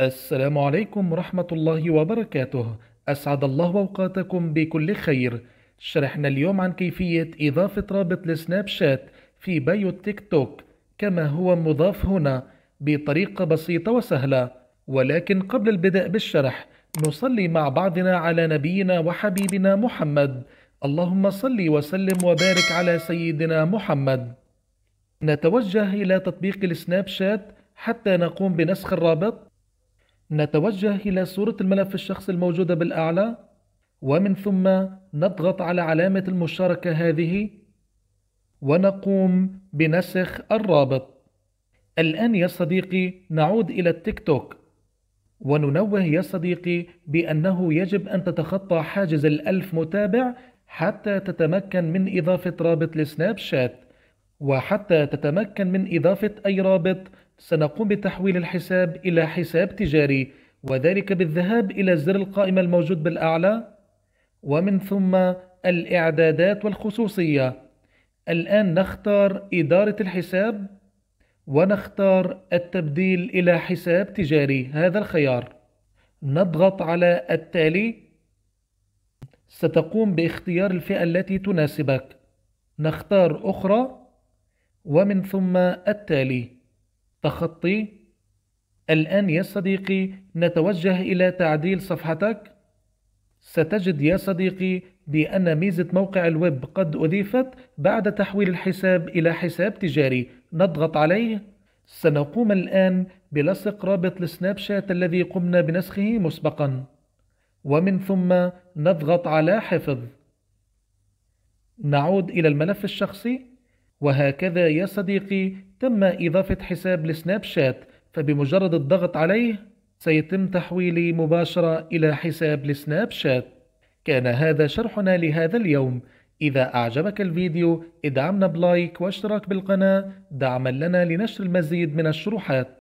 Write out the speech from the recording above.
السلام عليكم ورحمة الله وبركاته أسعد الله أوقاتكم بكل خير شرحنا اليوم عن كيفية إضافة رابط لسناب شات في بايو تيك توك كما هو مضاف هنا بطريقة بسيطة وسهلة ولكن قبل البدء بالشرح نصلي مع بعضنا على نبينا وحبيبنا محمد اللهم صل وسلم وبارك على سيدنا محمد نتوجه إلى تطبيق السناب شات حتى نقوم بنسخ الرابط نتوجه إلى صورة الملف الشخص الموجودة بالأعلى ومن ثم نضغط على علامة المشاركة هذه ونقوم بنسخ الرابط الآن يا صديقي نعود إلى التيك توك وننوه يا صديقي بأنه يجب أن تتخطى حاجز الألف متابع حتى تتمكن من إضافة رابط لسناب شات وحتى تتمكن من إضافة أي رابط سنقوم بتحويل الحساب إلى حساب تجاري وذلك بالذهاب إلى زر القائمة الموجود بالأعلى ومن ثم الإعدادات والخصوصية الآن نختار إدارة الحساب ونختار التبديل إلى حساب تجاري هذا الخيار نضغط على التالي ستقوم باختيار الفئة التي تناسبك نختار أخرى ومن ثم التالي تخطي الآن يا صديقي نتوجه إلى تعديل صفحتك ستجد يا صديقي بأن ميزة موقع الويب قد أضيفت بعد تحويل الحساب إلى حساب تجاري نضغط عليه سنقوم الآن بلصق رابط السناب شات الذي قمنا بنسخه مسبقا ومن ثم نضغط على حفظ نعود إلى الملف الشخصي وهكذا يا صديقي تم إضافة حساب لسناب شات فبمجرد الضغط عليه سيتم تحويلي مباشرة إلى حساب لسناب شات كان هذا شرحنا لهذا اليوم إذا أعجبك الفيديو ادعمنا بلايك واشتراك بالقناة دعما لنا لنشر المزيد من الشروحات